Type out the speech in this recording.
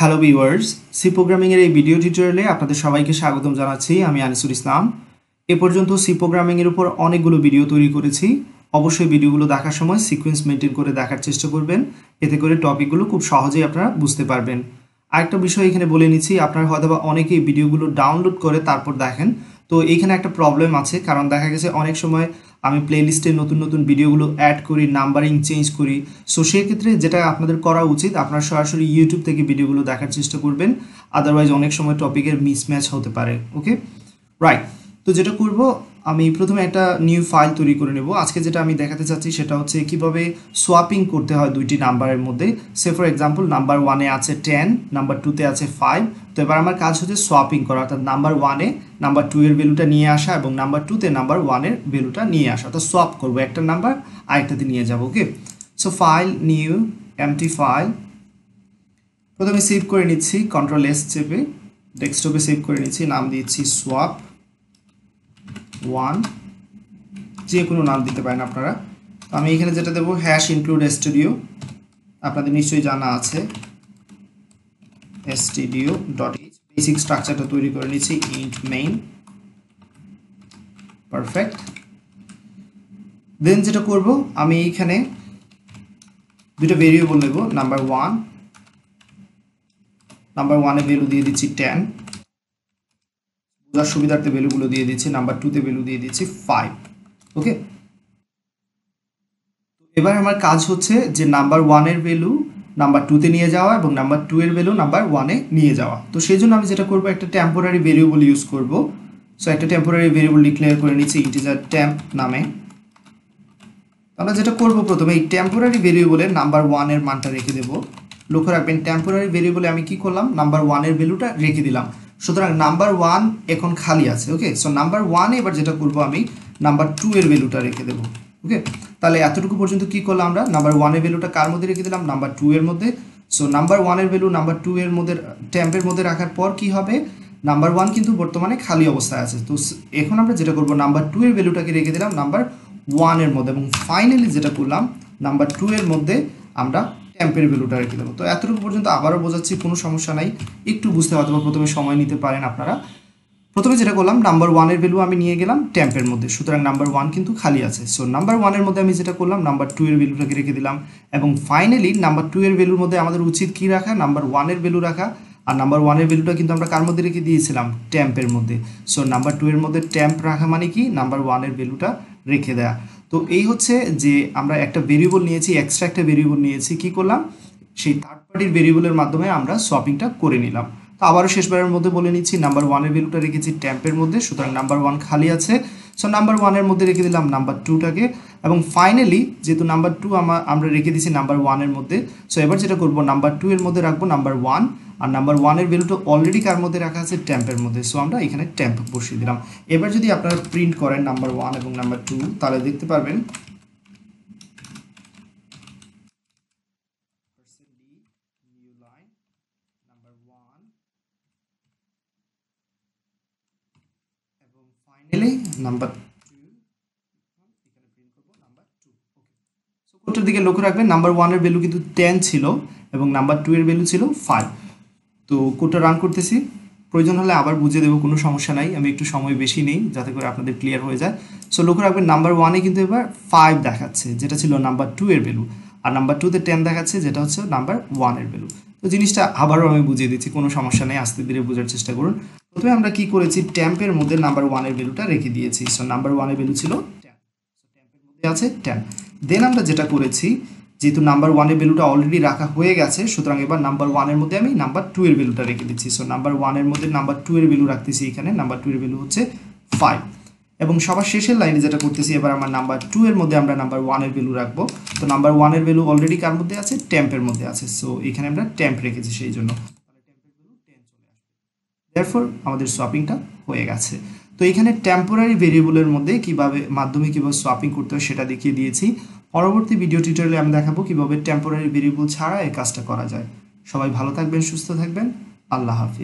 hello viewers C প্রোগ্রামিংয়ের এই video টিউটোরিয়ালে আপনাদের সবাইকে স্বাগতম জানাচ্ছি আমি আনিসুল ইসলাম এ পর্যন্ত সি প্রোগ্রামিংয়ের উপর অনেকগুলো ভিডিও তৈরি করেছি অবশ্যই ভিডিওগুলো দেখার সময় সিকোয়েন্স মেনটেন করে দেখার চেষ্টা করবেন এতে করে টপিকগুলো খুব সহজেই আপনারা বুঝতে পারবেন আরেকটা বিষয় এখানে বলে নিচ্ছি আপনারা হয়তোবা অনেকেই ভিডিওগুলো ডাউনলোড করে তারপর দেখেন তো এইখানে একটা প্রবলেম আছে কারণ দেখা গেছে অনেক সময় আমি প্লেলিস্টে নতুন নতুন ভিডিওগুলো অ্যাড করি নাম্বারিং চেঞ্জ করি সো ক্ষেত্রে যেটা আপনাদের করা উচিত আপনারা সরাসরি ইউটিউব থেকে ভিডিওগুলো দেখার চেষ্টা করবেন আদারওয়াইজ অনেক সময় টপিকের মিসম্যাচ হতে পারে ওকে রাইট তো যেটা করব আমি প্রথমে একটা নিউ ফাইল তৈরি করে নেব আজকে যেটা আমি দেখাতে চাচ্ছি সেটা হচ্ছে কিভাবে সোয়াপিং করতে হয় দুইটি নাম্বারের মধ্যে সে ফর এক্সাম্পল নাম্বার ওয়ানে আছে টেন নাম্বার টুতে আছে ফাইভ তো এবার আমার কাজ হচ্ছে সোয়াপিং করা অর্থাৎ নাম্বার ওয়ানে নাম্বার টু এর ভ্যালুটা নিয়ে আসা এবং নাম্বার টুতে নাম্বার ওয়ানের ভ্যালুটা নিয়ে আসা অর্থাৎ সোয়াপ করবো একটা নাম্বার আরেকটাতে নিয়ে যাবো okay so file new empty file প্রথমে সেভ করে নিচ্ছি কন্ট্রোল এস চেপে ডেস্কটপে সেভ করে নিচ্ছি নাম দিচ্ছি সোয়াপ ওয়ান যে কোনো নাম দিতে পারেন আপনারা তো আমি এখানে যেটা দেবো হ্যাশ ইনক্লুড স্টুডিও আপনাদের নিশ্চয়ই জানা আছে স্টুডিও ডট ইচ বেসিক স্ট্রাকচারটা তৈরি করে নিচ্ছি ইন্ট মেইন পারফেক্ট দেন যেটা করব আমি এইখানে দুটো ভেরিয়েবল নেব নাম্বার ওয়ান নাম্বার ওয়ানে ভ্যালু দিয়ে দিচ্ছি টেন প্লাস সুবিধার্থে ভ্যালুগুলো দিয়ে দিচ্ছি নাম্বার টুতে ভ্যালু দিয়ে দিচ্ছি ফাইভ ওকে এবার আমার কাজ হচ্ছে যে নাম্বার ওয়ানের ভ্যালু নাম্বার টুতে নিয়ে যাওয়া এবং নাম্বার টু এর ভ্যালু নাম্বার ওয়ানে নিয়ে যাওয়া তো সেই জন্য আমি যেটা করবো একটা টেম্পোরারি ভেরিয়েবল ইউজ করব সো একটা টেম্পোরারি ভেরিয়েবল ডিক্লেয়ার করে নিচ্ছি ইন্টিজার ট্যাম্প নামে আমরা যেটা করব প্রথমে এই টেম্পোরারি ভেরিয়েবলে নাম্বার ওয়ানের মানটা রেখে দেবো লক্ষ্য রাখবেন টেম্পোরারি ভেরিয়েবলে আমি কি করলাম নাম্বার ওয়ানের ভ্যালুটা রেখে দিলাম সুতরাং নাম্বার ওয়ান এখন খালি আছে ওকে সো নাম্বার ওয়ানে এবার যেটা করবো আমি নাম্বার টু এর ভ্যালুটা রেখে দেবো ওকে তাহলে এতটুকু পর্যন্ত কি করলাম আমরা নাম্বার ওয়ানের ভ্যালুটা কার মধ্যে রেখে দিলাম নাম্বার টু এর মধ্যে সো নাম্বার ওয়ানের ভ্যালু নাম্বার টু এর মধ্যে ট্যাম্পের মধ্যে রাখার পর কি হবে নাম্বার ওয়ান কিন্তু বর্তমানে খালি অবস্থায় আছে তো এখন আমরা যেটা করবো নাম্বার টু এর ভ্যালুটাকে রেখে দিলাম নাম্বার ওয়ানের মধ্যে এবং ফাইনালি যেটা করলাম নাম্বার টু এর মধ্যে আমরা ক্যাম্পের ভ্যালুটা রেখে দেবো তো এতটুকু পর্যন্ত আবারও বোঝাচ্ছি কোনো সমস্যা নাই একটু বুঝতে হয়তো প্রথমে সময় নিতে পারেন আপনারা প্রথমে যেটা করলাম নাম্বার ওয়ানের ভ্যালু আমি নিয়ে গেলাম ট্যাম্পের মধ্যে সুতরাং নাম্বার ওয়ান কিন্তু খালি আছে সো নাম্বার ওয়ানের মধ্যে আমি যেটা করলাম নাম্বার টু এর ভ্যালুটাকে রেখে দিলাম এবং ফাইনালি নাম্বার টু এর ভ্যালুর মধ্যে আমাদের উচিত কী রাখা নাম্বার ওয়ানের ভ্যালু রাখা আর নাম্বার ওয়ানের ভ্যালুটা কিন্তু আমরা কার মধ্যে রেখে দিয়েছিলাম ট্যাম্পের মধ্যে সো নাম্বার টু এর মধ্যে ট্যাম্প রাখা মানে কি নাম্বার ওয়ানের ভ্যালুটা রেখে দেয়া তো এই হচ্ছে যে আমরা একটা ভেরিয়েবল নিয়েছি এক্সট্রা একটা ভেরিয়েবল নিয়েছি কি করলাম সেই থার্ড পার্টির ভেরিয়েবলের মাধ্যমে আমরা শপিংটা করে নিলাম তো আবারও শেষবারের মধ্যে বলে নিচ্ছি নাম্বার ওয়ানের ভ্যালুটা রেখেছি ট্যাম্পের মধ্যে সুতরাং নাম্বার ওয়ান খালি আছে সো নাম্বার ওয়ানের মধ্যে রেখে দিলাম নাম্বার টুটাকে এবং ফাইনালি যেহেতু নাম্বার টু আমরা রেখে দিছি নাম্বার ওয়ানের মধ্যে সো এবার যেটা করবো নাম্বার টু এর মধ্যে রাখবো নাম্বার ওয়ান আর নাম্বার ওয়ানের ভ্যালুটা অলরেডি কার মধ্যে রাখা আছে ট্যাম্পের মধ্যে সো আমরা এখানে ট্যাম্প বসিয়ে দিলাম এবার যদি আপনারা প্রিন্ট করেন নাম্বার ওয়ান এবং নাম্বার টু তাহলে দেখতে পারবেন নাম্বার দিকে লক্ষ্য রাখবেন নাম্বার ওয়ানের ভ্যালু কিন্তু টেন ছিল এবং নাম্বার টু এর ভ্যালু ছিল ফাইভ তো কোডটা রান করতেছি প্রয়োজন হলে আবার বুঝিয়ে দেবো কোনো সমস্যা নাই আমি একটু সময় বেশি নেই যাতে করে আপনাদের ক্লিয়ার হয়ে যায় সো লক্ষ্য রাখবেন নাম্বার ওয়ানে কিন্তু এবার ফাইভ দেখাচ্ছে যেটা ছিল নাম্বার টু এর ভ্যালু আর নাম্বার টুতে টেন দেখাচ্ছে যেটা হচ্ছে নাম্বার ওয়ানের ভ্যালু তো জিনিসটা আবারও আমি বুঝিয়ে দিচ্ছি কোনো সমস্যা নেই আস্তে ধীরে বোঝার চেষ্টা করুন প্রথমে আমরা কি করেছি ট্যাম্পের মধ্যে নাম্বার ওয়ানের ভ্যালুটা রেখে দিয়েছি সো নাম্বার ওয়ানের ভ্যালু ছিল ট্যাম্পের মধ্যে আছে ট্যাম্প দেন আমরা যেটা করেছি যেহেতু নাম্বার ওয়ানের ভ্যালুটা অলরেডি রাখা হয়ে গেছে সুতরাং এবার নাম্বার ওয়ানের মধ্যে আমি নাম্বার টু এর ভ্যালুটা রেখে দিচ্ছি সো নাম্বার ওয়ানের মধ্যে নাম্বার টু এর ভ্যালু রাখতেছি এখানে নাম্বার টু এর ভ্যালু হচ্ছে ফাইভ এবং সবার শেষের লাইনে যেটা করতেছি এবার আমার নাম্বার টু এর মধ্যে আমরা নাম্বার ওয়ানের ভ্যালু রাখবো তো নাম্বার ওয়ানের ভ্যালু অলরেডি কার মধ্যে আছে ট্যাম্পের মধ্যে আছে সো এখানে আমরা ট্যাম্প রেখেছি সেই জন্য আমাদের সোয়াপিংটা হয়ে গেছে তো এখানে টেম্পোরারি ভেরিয়েবলের মধ্যে কিভাবে মাধ্যমে কীভাবে সোয়াপিং করতে হয় সেটা দেখিয়ে দিয়েছি পরবর্তী ভিডিও টিউটোরিয়ালে আমি দেখাবো কিভাবে টেম্পোরারি ভেরিয়েবল ছাড়া এই কাজটা করা যায় সবাই ভালো থাকবেন সুস্থ থাকবেন আল্লাহ হাফিজ